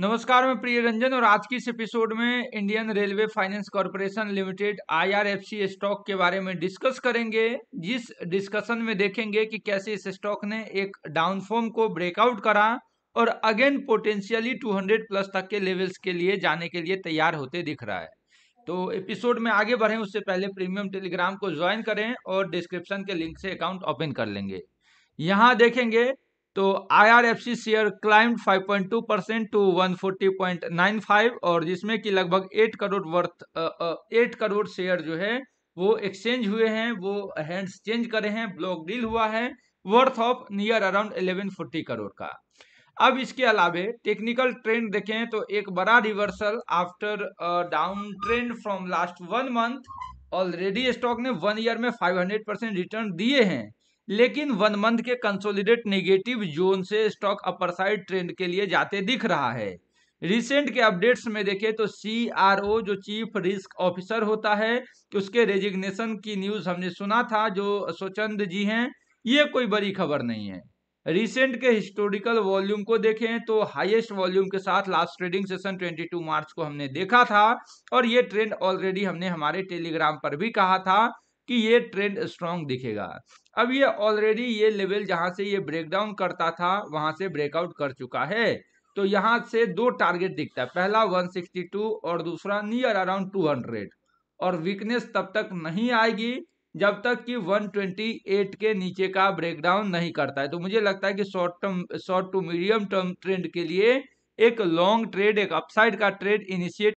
नमस्कार मैं प्रिय रंजन और आज की इस एपिसोड में Indian Railway Finance Corporation Limited IRFC stock के बारे में डिस्कस करेंगे जिस डिस्कशन में देखेंगे कि कैसे इस स्टॉक ने एक डाउनफॉर्म को ब्रेकआउट करा और अगेन पोटेंशियली 200 प्लस तक के लेवल्स के लिए जाने के लिए तैयार होते दिख रहा है तो एपिसोड में आगे बढ़ें उससे पहले प्रीमियम टेलीग्राम को ज्वाइन करें और डिस्क्रिप्शन के लिंक से अकाउंट ओपन कर लेंगे यहाँ देखेंगे तो IRFC share climb 5.2 percent to 140.95 और जिसमें कि लगभग 8 crore worth eight crore share जो है वो एक्सचेंज हुए हैं वो हैंड्स चेंज करे हैं ब्लॉक डील हुआ है worth of near around 1140 crore का अब इसके अलावे टेक्निकल ट्रेंड देखें तो एक बड़ा reversal after down trend from last one month already stock ने वन ईयर में 500 परसेंट रिटर्न दिए हैं लेकिन वन मंथ के कंसोलिडेट नेगेटिव जोन से स्टॉक अपर साइड ट्रेंड के लिए जाते दिख रहा है रिसेंट के अपडेट्स में देखें तो सी जो चीफ रिस्क ऑफिसर होता है उसके रेजिग्नेशन की न्यूज़ हमने सुना था जो स्वचंद जी हैं ये कोई बड़ी खबर नहीं है रिसेंट के हिस्टोरिकल वॉल्यूम को देखें तो हाईएस्ट वॉल्यूम के साथ लास्ट ट्रेडिंग सेशन 22 मार्च को हमने देखा था और ये ट्रेंड ऑलरेडी हमने हमारे टेलीग्राम पर भी कहा था कि ये ट्रेंड स्ट्रांग दिखेगा अब ये ऑलरेडी ये लेवल जहाँ से ये ब्रेकडाउन करता था वहाँ से ब्रेकआउट कर चुका है तो यहाँ से दो टारगेट दिखता है पहला 162 और दूसरा नियर अराउंड 200 और वीकनेस तब तक नहीं आएगी जब तक कि 128 के नीचे का ब्रेकडाउन नहीं करता है तो मुझे लगता है कि short term short to medium term trend के लिए एक लॉन्ग ट्रेड एक अपसाइड का ट्रेड इनिशिएट